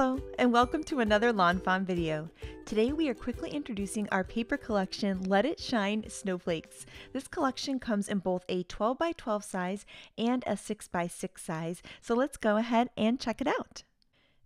Hello and welcome to another Lawn Fawn video. Today we are quickly introducing our paper collection Let It Shine Snowflakes. This collection comes in both a 12 by 12 size and a 6 by 6 size, so let's go ahead and check it out.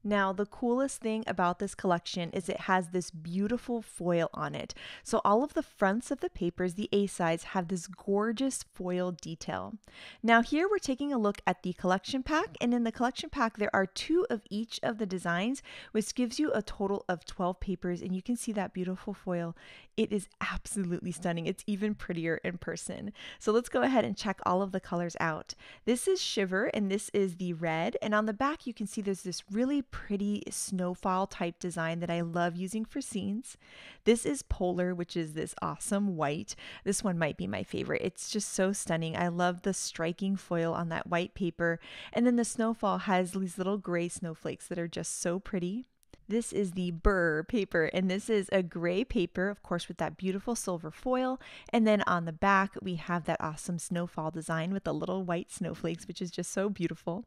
Now, the coolest thing about this collection is it has this beautiful foil on it. So, all of the fronts of the papers, the A sides, have this gorgeous foil detail. Now, here we're taking a look at the collection pack, and in the collection pack, there are two of each of the designs, which gives you a total of 12 papers, and you can see that beautiful foil. It is absolutely stunning. It's even prettier in person. So, let's go ahead and check all of the colors out. This is Shiver, and this is the red, and on the back, you can see there's this really pretty snowfall type design that I love using for scenes. This is Polar, which is this awesome white. This one might be my favorite. It's just so stunning. I love the striking foil on that white paper. And then the snowfall has these little gray snowflakes that are just so pretty. This is the Burr paper, and this is a gray paper, of course, with that beautiful silver foil. And then on the back, we have that awesome snowfall design with the little white snowflakes, which is just so beautiful.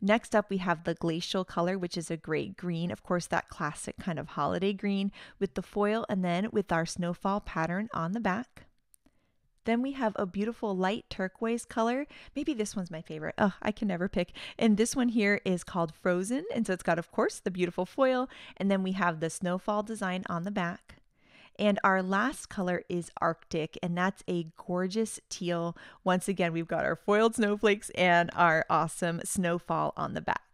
Next up, we have the glacial color, which is a great green, of course, that classic kind of holiday green with the foil, and then with our snowfall pattern on the back. Then we have a beautiful light turquoise color. Maybe this one's my favorite. Oh, I can never pick. And this one here is called Frozen. And so it's got, of course, the beautiful foil. And then we have the snowfall design on the back. And our last color is Arctic, and that's a gorgeous teal. Once again, we've got our foiled snowflakes and our awesome snowfall on the back.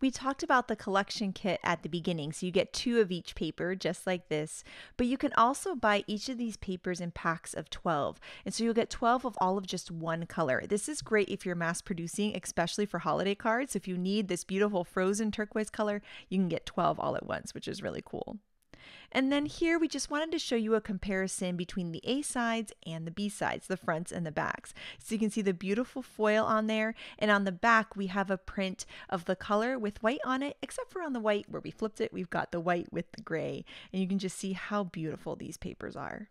We talked about the collection kit at the beginning, so you get two of each paper, just like this. But you can also buy each of these papers in packs of 12. And so you'll get 12 of all of just one color. This is great if you're mass producing, especially for holiday cards. If you need this beautiful frozen turquoise color, you can get 12 all at once, which is really cool. And then here we just wanted to show you a comparison between the A sides and the B sides, the fronts and the backs. So you can see the beautiful foil on there and on the back we have a print of the color with white on it, except for on the white where we flipped it, we've got the white with the gray. And you can just see how beautiful these papers are.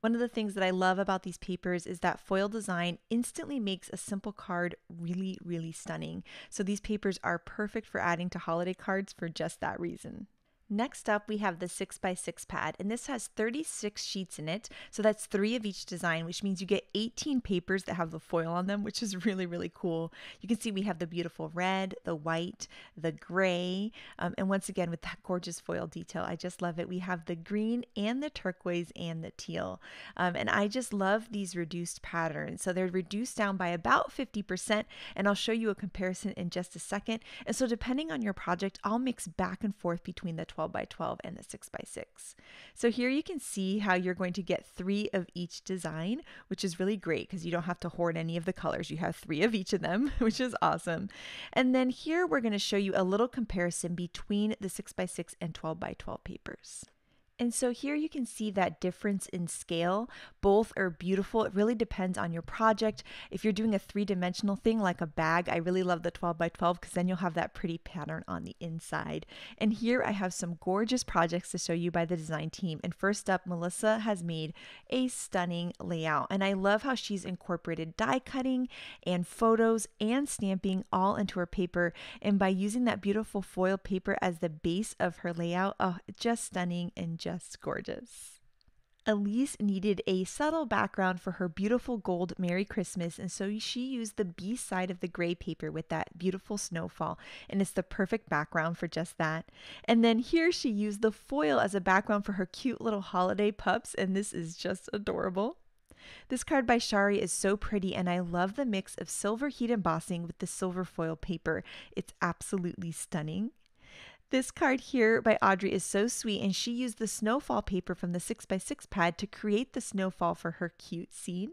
One of the things that I love about these papers is that foil design instantly makes a simple card really, really stunning. So these papers are perfect for adding to holiday cards for just that reason. Next up, we have the 6x6 pad, and this has 36 sheets in it. So that's three of each design, which means you get 18 papers that have the foil on them, which is really, really cool. You can see we have the beautiful red, the white, the gray, um, and once again, with that gorgeous foil detail, I just love it. We have the green and the turquoise and the teal. Um, and I just love these reduced patterns. So they're reduced down by about 50%, and I'll show you a comparison in just a second. And so, depending on your project, I'll mix back and forth between the 12 by 12 and the 6 by 6. So here you can see how you're going to get three of each design, which is really great because you don't have to hoard any of the colors. You have three of each of them, which is awesome. And then here we're going to show you a little comparison between the 6 by 6 and 12 by 12 papers. And so here you can see that difference in scale. Both are beautiful. It really depends on your project. If you're doing a three-dimensional thing like a bag, I really love the 12 by 12 because then you'll have that pretty pattern on the inside. And here I have some gorgeous projects to show you by the design team. And first up, Melissa has made a stunning layout. And I love how she's incorporated die cutting and photos and stamping all into her paper. And by using that beautiful foil paper as the base of her layout, oh, just stunning and just gorgeous. Elise needed a subtle background for her beautiful gold Merry Christmas, and so she used the B side of the gray paper with that beautiful snowfall, and it's the perfect background for just that. And then here she used the foil as a background for her cute little holiday pups, and this is just adorable. This card by Shari is so pretty, and I love the mix of silver heat embossing with the silver foil paper. It's absolutely stunning. This card here by Audrey is so sweet, and she used the snowfall paper from the 6x6 pad to create the snowfall for her cute scene.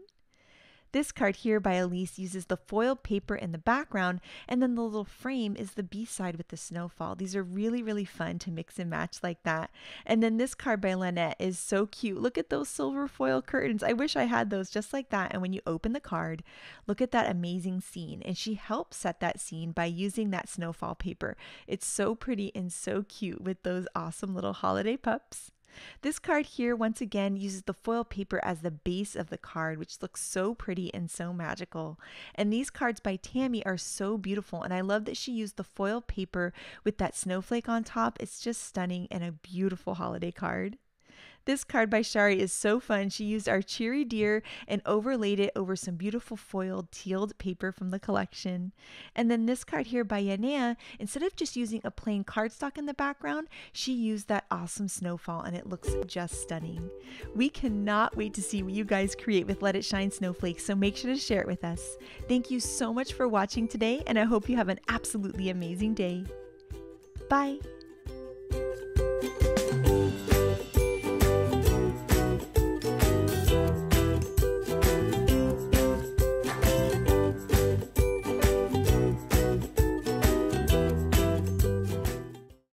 This card here by Elise uses the foil paper in the background, and then the little frame is the B side with the snowfall. These are really, really fun to mix and match like that. And then this card by Lynette is so cute. Look at those silver foil curtains. I wish I had those just like that. And when you open the card, look at that amazing scene. And she helps set that scene by using that snowfall paper. It's so pretty and so cute with those awesome little holiday pups. This card here, once again, uses the foil paper as the base of the card, which looks so pretty and so magical. And these cards by Tammy are so beautiful, and I love that she used the foil paper with that snowflake on top. It's just stunning and a beautiful holiday card. This card by Shari is so fun. She used our cheery deer and overlaid it over some beautiful foiled tealed paper from the collection. And then this card here by Yanea, instead of just using a plain cardstock in the background, she used that awesome snowfall and it looks just stunning. We cannot wait to see what you guys create with Let It Shine Snowflakes, so make sure to share it with us. Thank you so much for watching today, and I hope you have an absolutely amazing day. Bye!